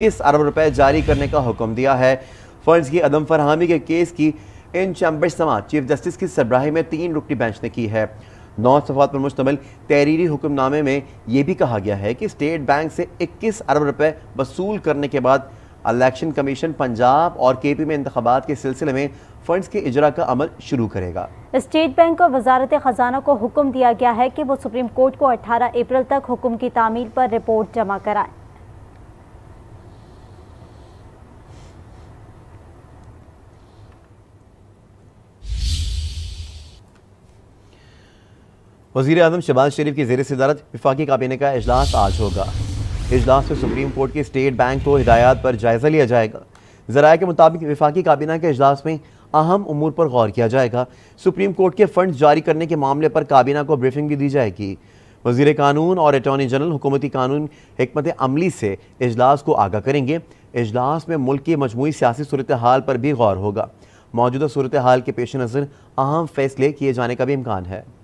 इक्कीस अरब रुपए जारी करने का हुक्म दिया है फंड्स की अदम फरहमी के केस की इन चैम्बर समात चीफ जस्टिस की सरबराही में तीन रुकनी बेंच ने की है नौ सफात पर मुश्तमल तहरीरी हुक्मनामे में यह भी कहा गया है कि स्टेट बैंक से 21 अरब रुपए वसूल करने के बाद इलेक्शन कमीशन पंजाब और के पी में इंतबात के सिलसिले में फंड्स के इजरा का अमल शुरू करेगा स्टेट बैंक और वजारत खजाना को हुक्म दिया गया है कि वो सुप्रीम कोर्ट को 18 अप्रैल तक हुक्म की तामील पर रिपोर्ट जमा कराएं वजीर अजम शहबाज शरीफ की जेर सदारत विफाक काबीना का अजलास आज होगा अजलास में सुप्रीम कोर्ट के स्टेट बैंक को हिदायत पर जायज़ा लिया जाएगा जरा के मुताबिक विफाकी काबीना के अजलास में अहम उमूर पर गौर किया जाएगा सुप्रीम कोर्ट के फंड जारी करने के मामले पर काबीना को ब्रीफिंग भी दी जाएगी वजीर कानून और अटॉर्नी जनरल हुकूमती कानून हमत अमली से अजलास को आगाह करेंगे अजलास में मुल्क की मजमू सियासी सूरत हाल पर भी गौर होगा मौजूदा सूरत हाल के पेश नज़र अहम फैसले किए जाने का भी इम्कान है